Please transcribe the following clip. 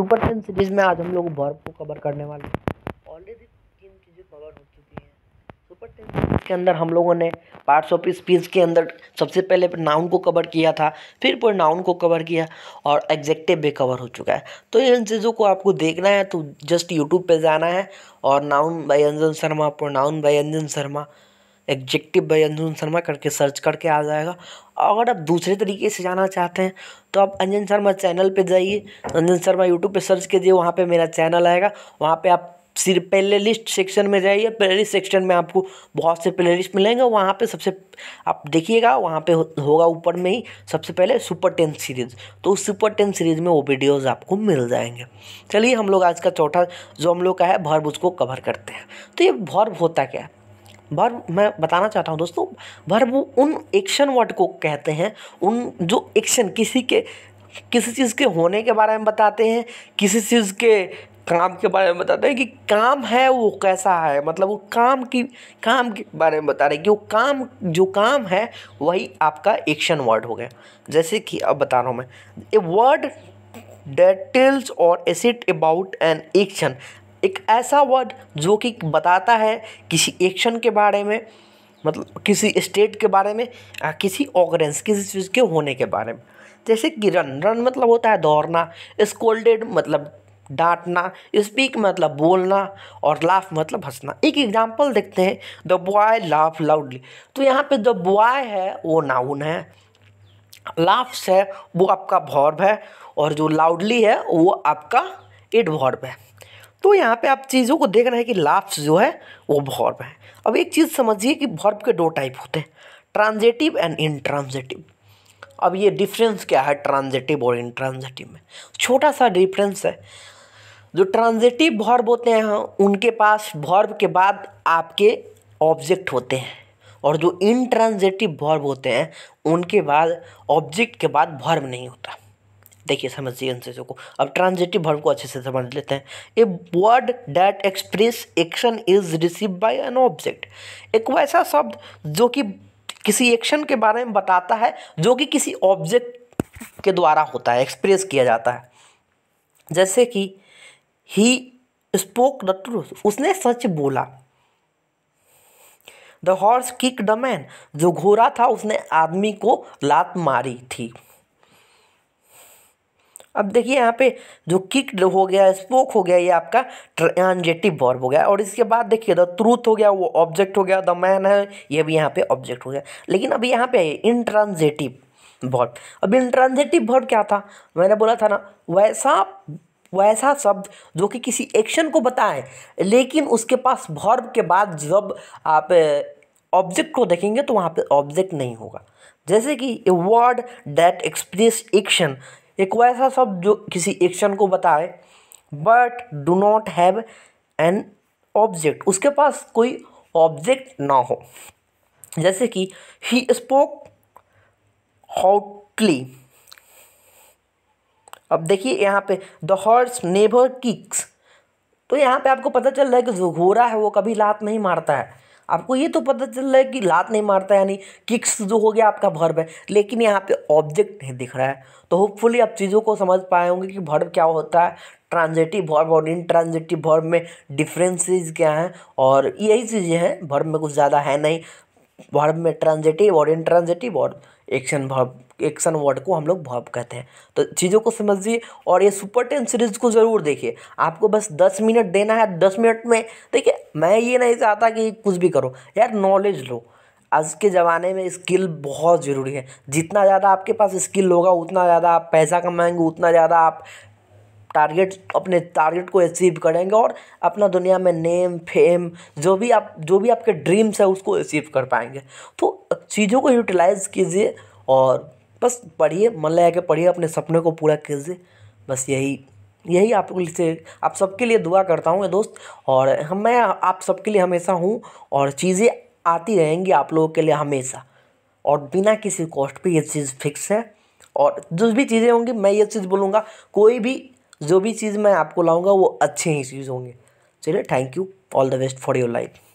super ten series में आज हम लोग भरपूर कवर करने वाले हैं ऑलरेडी तीन चीज़ें कवर हो चुकी हैं सुपर टेन सीरीज के अंदर हम लोगों ने पार्ट्स ऑफ स्पीच के अंदर सबसे पहले नाउन को कवर किया था फिर पर नाउन को कवर किया और एग्जेक्टिव भी कवर हो चुका है तो इन चीज़ों को आपको देखना है तो जस्ट यूट्यूब पर जाना है और noun by Anjan Sharma noun by Anjan Sharma adjective by Anjan Sharma करके सर्च करके आ जाएगा अगर आप दूसरे तरीके से जाना चाहते हैं तो आप अंजन शर्मा चैनल पे जाइए अंजन शर्मा यूट्यूब पे सर्च कीजिए वहाँ पे मेरा चैनल आएगा वहाँ पे आप सिर्फ प्ले लिस्ट सेक्शन में जाइए प्ले लिस्ट सेक्शन में आपको बहुत से प्ले लिस्ट मिलेंगे वहाँ पे सबसे आप देखिएगा वहाँ पे हो, होगा ऊपर में ही सबसे पहले सुपर टेन सीरीज़ तो उस सुपर टेन सीरीज़ में वो वीडियोज़ आपको मिल जाएंगे चलिए हम लोग आज का चौथा जो हम लोग का है भर्व उसको कवर करते हैं तो ये भर्व होता क्या है भर मैं बताना चाहता हूँ दोस्तों भर वो उन एक्शन वर्ड को कहते हैं उन जो एक्शन किसी के किसी चीज़ के होने के बारे में बताते हैं किसी चीज़ के काम के बारे में बताते हैं कि काम है वो कैसा है मतलब वो काम की काम के बारे में बता रहे हैं कि वो काम जो काम है वही आपका एक्शन वर्ड हो गया जैसे कि अब बता रहा हूँ मैं ए वर्ड डेटेल्स और एसिट अबाउट एन एक्शन एक ऐसा वर्ड जो कि बताता है किसी एक्शन के बारे में मतलब किसी स्टेट के बारे में किसी ऑगरेंस किसी चीज़ के होने के बारे में जैसे कि रन रन मतलब होता है दौड़ना स्कोल्डेड मतलब डांटना स्पीक मतलब बोलना और लाफ मतलब हंसना एक एग्जाम्पल देखते हैं द बॉय लाफ लाउडली तो यहाँ पे द बॉय है वो नाउन है लाफ्स है वो आपका भॉर्ब है और जो लाउडली है वो आपका इट भॉर्ब है तो यहाँ पे आप चीज़ों को देख रहे हैं कि लाफ्स जो है वो भॉर्ब है अब एक चीज़ समझिए कि भॉर्ब के दो टाइप होते हैं ट्रांजेटिव एंड इंट्रांजेटिव अब ये डिफरेंस क्या है ट्रांजेटिव और इंट्रांजेटिव में छोटा सा डिफरेंस है जो ट्रांजेटिव भॉर्ब होते हैं उनके पास भॉर्ब के बाद आपके ऑब्जेक्ट होते हैं और जो इंट्रांजेटिव भॉर्ब होते हैं उनके बाद ऑब्जेक्ट के बाद भर्व नहीं होता देखिए समझिए इन चीज़ों को अब ट्रांजिटिव वर्ब को अच्छे से समझ लेते हैं a word that express action is receive by an object एक वैसा शब्द जो कि किसी एक्शन के बारे में बताता है जो कि किसी ऑब्जेक्ट के द्वारा होता है एक्सप्रेस किया जाता है जैसे कि ही स्पोक द ट्रूथ उसने सच बोला the horse kick the man जो घोड़ा था उसने आदमी को लात मारी थी अब देखिए यहाँ पे जो किक हो गया स्पोक हो गया ये आपका ट्रांजेटिव वर्ब हो गया और इसके बाद देखिए द ट्रूथ हो गया वो ऑब्जेक्ट हो गया द मैन है ये भी यहाँ पे ऑब्जेक्ट हो गया लेकिन अभी यहाँ पे है इंट्रांजेटिव वर्ब अब इंट्रांजेटिव वर्ब क्या था मैंने बोला था ना वैसा वैसा शब्द जो कि किसी एक्शन को बताएं लेकिन उसके पास वर्ब के बाद जब आप ऑब्जेक्ट को देखेंगे तो वहाँ पे ऑब्जेक्ट नहीं होगा जैसे कि a word that express action एक वैसा शब्द जो किसी एक्शन को बताए but do not have an object उसके पास कोई ऑब्जेक्ट ना हो जैसे कि ही स्पोक हॉटली अब देखिए यहाँ पे द हॉर्स नेबर किक्स तो यहाँ पे आपको पता चल रहा है कि जो घोड़ा है वो कभी लात नहीं मारता है आपको ये तो पता चल रहा है कि लात नहीं मारता यानी किक्स जो हो गया आपका भर्ब है लेकिन यहाँ पे ऑब्जेक्ट नहीं दिख रहा है तो होपफुली आप चीज़ों को समझ पाए होंगे कि भर्ब क्या होता है ट्रांजेटिव भर्ब और ट्रांजेटिव भर्ब में डिफ्रेंसेज क्या हैं और यही चीज़ें हैं भर्ब में कुछ ज़्यादा है नहीं वर्ब में ट्रांजेटिव और ट्रांजेटिव और एक्शन वर्ब एक्शन वर्ड को हम लोग वर्ब कहते हैं तो चीज़ों को समझिए और ये सुपर टेन सीरीज को ज़रूर देखिए आपको बस दस मिनट देना है दस मिनट में देखिए मैं ये नहीं चाहता कि कुछ भी करो यार नॉलेज लो आज के ज़माने में स्किल बहुत ज़रूरी है जितना ज़्यादा आपके पास स्किल होगा उतना ज़्यादा आप पैसा कमाएंगे उतना ज़्यादा आप टारगेट अपने टारगेट को अचीव करेंगे और अपना दुनिया में नेम फेम जो भी आप जो भी आपके ड्रीम्स है उसको अचीव कर पाएंगे तो चीज़ों को यूटिलाइज़ कीजिए और बस पढ़िए मन लगा के पढ़िए अपने सपने को पूरा कीजिए बस यही यही आप से आप सबके लिए दुआ करता हूँ दोस्त और हम मैं आप सबके लिए हमेशा हूँ और चीज़ें आती रहेंगी आप लोगों के लिए हमेशा और बिना किसी कॉस्ट पे ये चीज़ फिक्स है और जो भी चीज़ें होंगी मैं ये चीज़ बोलूँगा कोई भी जो भी चीज़ मैं आपको लाऊंगा वो अच्छे ही चीज़ होंगे चलिए thank you all the best for your life